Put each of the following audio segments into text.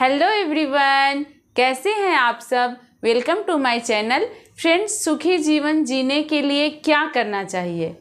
hello everyone कैसे हैं आप सब welcome to my channel friends सुखी जीवन जीने के लिए क्या करना चाहिए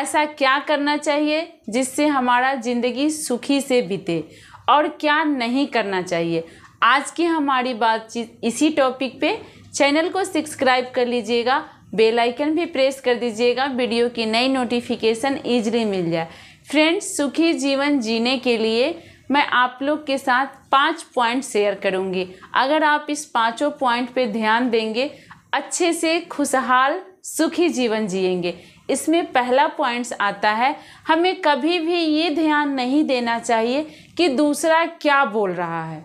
ऐसा क्या करना चाहिए जिससे हमारा ज़िंदगी सुखी से बीते और क्या नहीं करना चाहिए आज की हमारी बातचीत इसी टॉपिक पे चैनल को सब्सक्राइब कर लीजिएगा बेल आइकन भी प्रेस कर दीजिएगा वीडियो की नई नोटिफिकेशन ईजिली मिल जाए फ्रेंड्स सुखी जीवन जीने के लिए मैं आप लोग के साथ पांच पॉइंट शेयर करूंगी अगर आप इस पांचों पॉइंट पे ध्यान देंगे अच्छे से खुशहाल सुखी जीवन जिएंगे इसमें पहला पॉइंट्स आता है हमें कभी भी ये ध्यान नहीं देना चाहिए कि दूसरा क्या बोल रहा है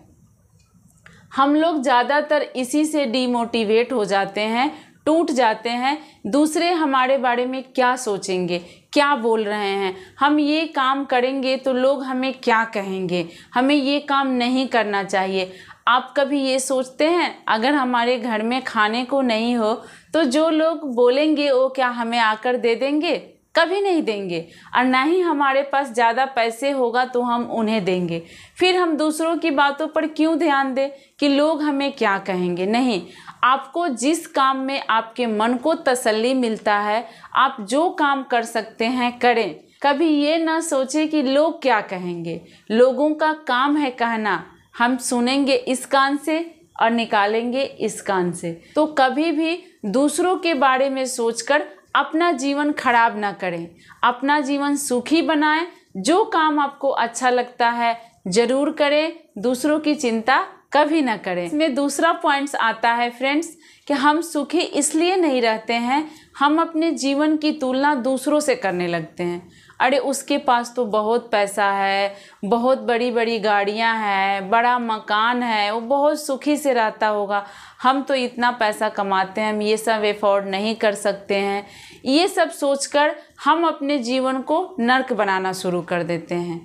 हम लोग ज़्यादातर इसी से डीमोटिवेट हो जाते हैं टूट जाते हैं दूसरे हमारे बारे में क्या सोचेंगे क्या बोल रहे हैं हम ये काम करेंगे तो लोग हमें क्या कहेंगे हमें ये काम नहीं करना चाहिए आप कभी ये सोचते हैं अगर हमारे घर में खाने को नहीं हो तो जो लोग बोलेंगे वो क्या हमें आकर दे देंगे कभी नहीं देंगे और ना ही हमारे पास ज़्यादा पैसे होगा तो हम उन्हें देंगे फिर हम दूसरों की बातों पर क्यों ध्यान दें कि लोग हमें क्या कहेंगे नहीं आपको जिस काम में आपके मन को तसल्ली मिलता है आप जो काम कर सकते हैं करें कभी ये ना सोचें कि लोग क्या कहेंगे लोगों का काम है कहना हम सुनेंगे इस कान से और निकालेंगे इस कान से तो कभी भी दूसरों के बारे में सोचकर अपना जीवन खराब ना करें अपना जीवन सुखी बनाएं जो काम आपको अच्छा लगता है ज़रूर करें दूसरों की चिंता कभी ना करें इसमें दूसरा पॉइंट्स आता है फ्रेंड्स कि हम सुखी इसलिए नहीं रहते हैं हम अपने जीवन की तुलना दूसरों से करने लगते हैं अरे उसके पास तो बहुत पैसा है बहुत बड़ी बड़ी गाड़ियां हैं बड़ा मकान है वो बहुत सुखी से रहता होगा हम तो इतना पैसा कमाते हैं हम ये सब एफोर्ड नहीं कर सकते हैं ये सब सोचकर हम अपने जीवन को नर्क बनाना शुरू कर देते हैं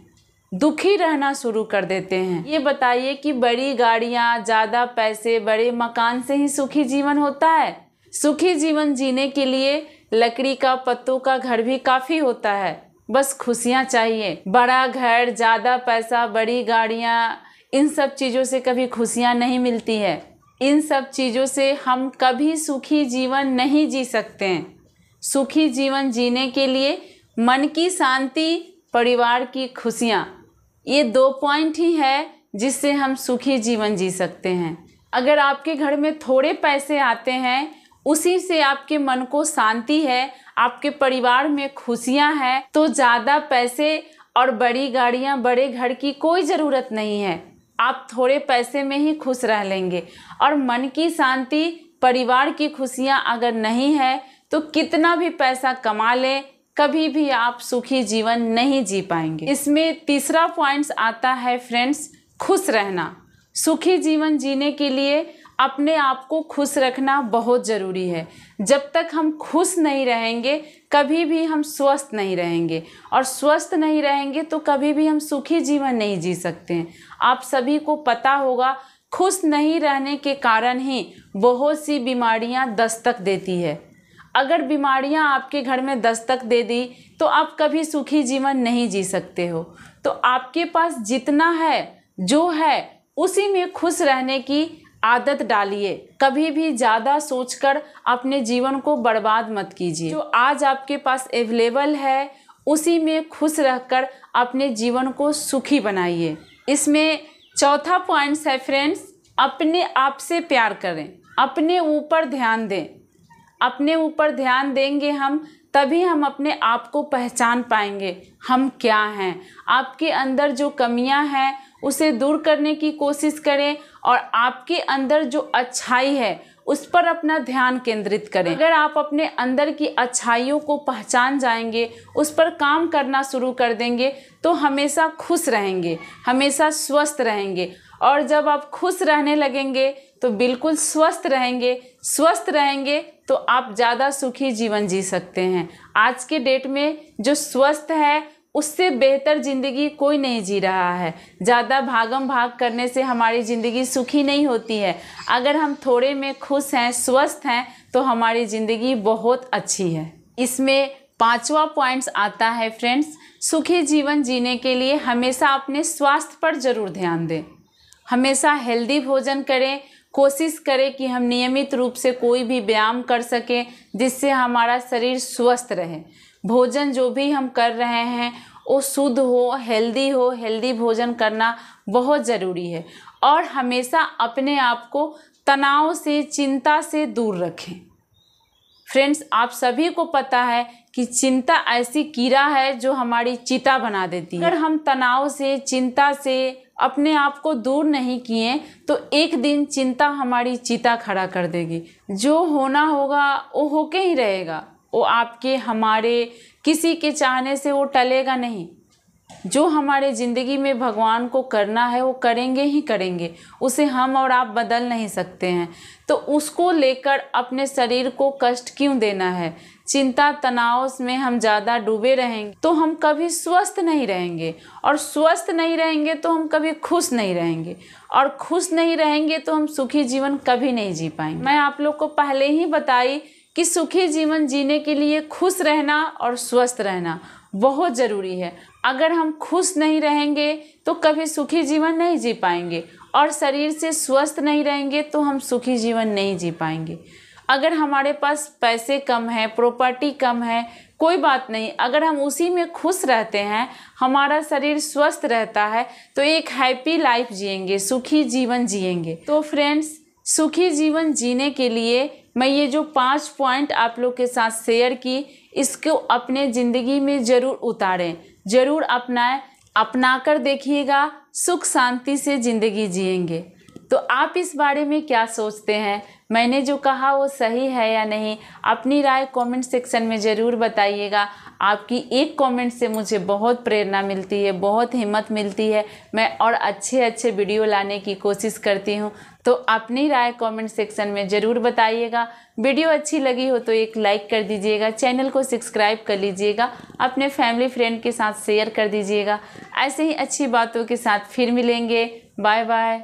दुखी रहना शुरू कर देते हैं ये बताइए कि बड़ी गाड़ियाँ ज़्यादा पैसे बड़े मकान से ही सुखी जीवन होता है सुखी जीवन जीने के लिए लकड़ी का पत्तों का घर भी काफ़ी होता है बस खुशियाँ चाहिए बड़ा घर ज़्यादा पैसा बड़ी गाड़ियाँ इन सब चीज़ों से कभी खुशियाँ नहीं मिलती है इन सब चीज़ों से हम कभी सुखी जीवन नहीं जी सकते हैं सुखी जीवन जीने के लिए मन की शांति परिवार की खुशियाँ ये दो पॉइंट ही है जिससे हम सुखी जीवन जी सकते हैं अगर आपके घर में थोड़े पैसे आते हैं उसी से आपके मन को शांति है आपके परिवार में खुशियां हैं तो ज़्यादा पैसे और बड़ी गाड़ियां बड़े घर की कोई ज़रूरत नहीं है आप थोड़े पैसे में ही खुश रह लेंगे और मन की शांति परिवार की खुशियां अगर नहीं है तो कितना भी पैसा कमा लें कभी भी आप सुखी जीवन नहीं जी पाएंगे इसमें तीसरा पॉइंट्स आता है फ्रेंड्स खुश रहना सुखी जीवन जीने के लिए अपने आप को खुश रखना बहुत ज़रूरी है जब तक हम खुश नहीं रहेंगे कभी भी हम स्वस्थ नहीं रहेंगे और स्वस्थ नहीं रहेंगे तो कभी भी हम सुखी जीवन नहीं जी सकते हैं आप सभी को पता होगा खुश नहीं रहने के कारण ही बहुत सी बीमारियां दस्तक देती है अगर बीमारियां आपके घर में दस्तक दे दी तो आप कभी सुखी जीवन नहीं जी सकते हो तो आपके पास जितना है जो है उसी में खुश रहने की आदत डालिए कभी भी ज़्यादा सोचकर अपने जीवन को बर्बाद मत कीजिए जो आज आपके पास अवेलेबल है उसी में खुश रहकर अपने जीवन को सुखी बनाइए इसमें चौथा पॉइंट्स है फ्रेंड्स अपने आप से प्यार करें अपने ऊपर ध्यान दें अपने ऊपर ध्यान देंगे हम तभी हम अपने आप को पहचान पाएंगे हम क्या हैं आपके अंदर जो कमियां हैं उसे दूर करने की कोशिश करें और आपके अंदर जो अच्छाई है उस पर अपना ध्यान केंद्रित करें अगर आप अपने अंदर की अच्छाइयों को पहचान जाएंगे उस पर काम करना शुरू कर देंगे तो हमेशा खुश रहेंगे हमेशा स्वस्थ रहेंगे और जब आप खुश रहने लगेंगे तो बिल्कुल स्वस्थ रहेंगे स्वस्थ रहेंगे तो आप ज़्यादा सुखी जीवन जी सकते हैं आज के डेट में जो स्वस्थ है उससे बेहतर ज़िंदगी कोई नहीं जी रहा है ज़्यादा भागम भाग करने से हमारी ज़िंदगी सुखी नहीं होती है अगर हम थोड़े में खुश हैं स्वस्थ हैं तो हमारी ज़िंदगी बहुत अच्छी है इसमें पांचवा पॉइंट्स आता है फ्रेंड्स सुखी जीवन जीने के लिए हमेशा अपने स्वास्थ्य पर ज़रूर ध्यान दें हमेशा हेल्दी भोजन करें कोशिश करें कि हम नियमित रूप से कोई भी व्यायाम कर सकें जिससे हमारा शरीर स्वस्थ रहे भोजन जो भी हम कर रहे हैं वो शुद्ध हो हेल्दी हो हेल्दी भोजन करना बहुत ज़रूरी है और हमेशा अपने आप को तनाव से चिंता से दूर रखें फ्रेंड्स आप सभी को पता है कि चिंता ऐसी कीड़ा है जो हमारी चिता बना देती है अगर हम तनाव से चिंता से अपने आप को दूर नहीं किए तो एक दिन चिंता हमारी चिता खड़ा कर देगी जो होना होगा वो होके ही रहेगा वो आपके हमारे किसी के चाहने से वो टलेगा नहीं जो हमारे ज़िंदगी में भगवान को करना है वो करेंगे ही करेंगे उसे हम और आप बदल नहीं सकते हैं तो उसको लेकर अपने शरीर को कष्ट क्यों देना है चिंता तनाव में हम ज़्यादा डूबे रहेंगे तो हम कभी स्वस्थ नहीं रहेंगे और स्वस्थ नहीं रहेंगे तो हम कभी खुश नहीं रहेंगे और खुश नहीं रहेंगे तो हम सुखी जीवन कभी नहीं जी पाएंगे मैं आप लोग को पहले ही बताई कि सुखी जीवन जीने के लिए खुश रहना और स्वस्थ रहना बहुत ज़रूरी है अगर हम खुश नहीं रहेंगे तो कभी सुखी जीवन नहीं जी पाएंगे और शरीर से स्वस्थ नहीं रहेंगे तो हम सुखी जीवन नहीं जी पाएंगे अगर हमारे पास पैसे कम हैं प्रॉपर्टी कम है कोई बात नहीं अगर हम उसी में खुश रहते हैं हमारा शरीर स्वस्थ रहता है तो एक हैप्पी लाइफ जिएंगे सुखी जीवन जिएंगे तो फ्रेंड्स सुखी जीवन जीने के लिए मैं ये जो पांच पॉइंट आप लोग के साथ शेयर की इसको अपने ज़िंदगी में ज़रूर उतारें ज़रूर अपनाएं अपना कर देखिएगा सुख शांति से ज़िंदगी जिएंगे तो आप इस बारे में क्या सोचते हैं मैंने जो कहा वो सही है या नहीं अपनी राय कमेंट सेक्शन में ज़रूर बताइएगा आपकी एक कमेंट से मुझे बहुत प्रेरणा मिलती है बहुत हिम्मत मिलती है मैं और अच्छे अच्छे वीडियो लाने की कोशिश करती हूँ तो अपनी राय कमेंट सेक्शन में ज़रूर बताइएगा वीडियो अच्छी लगी हो तो एक लाइक कर दीजिएगा चैनल को सब्सक्राइब कर लीजिएगा अपने फैमिली फ्रेंड के साथ शेयर कर दीजिएगा ऐसे ही अच्छी बातों के साथ फिर मिलेंगे बाय बाय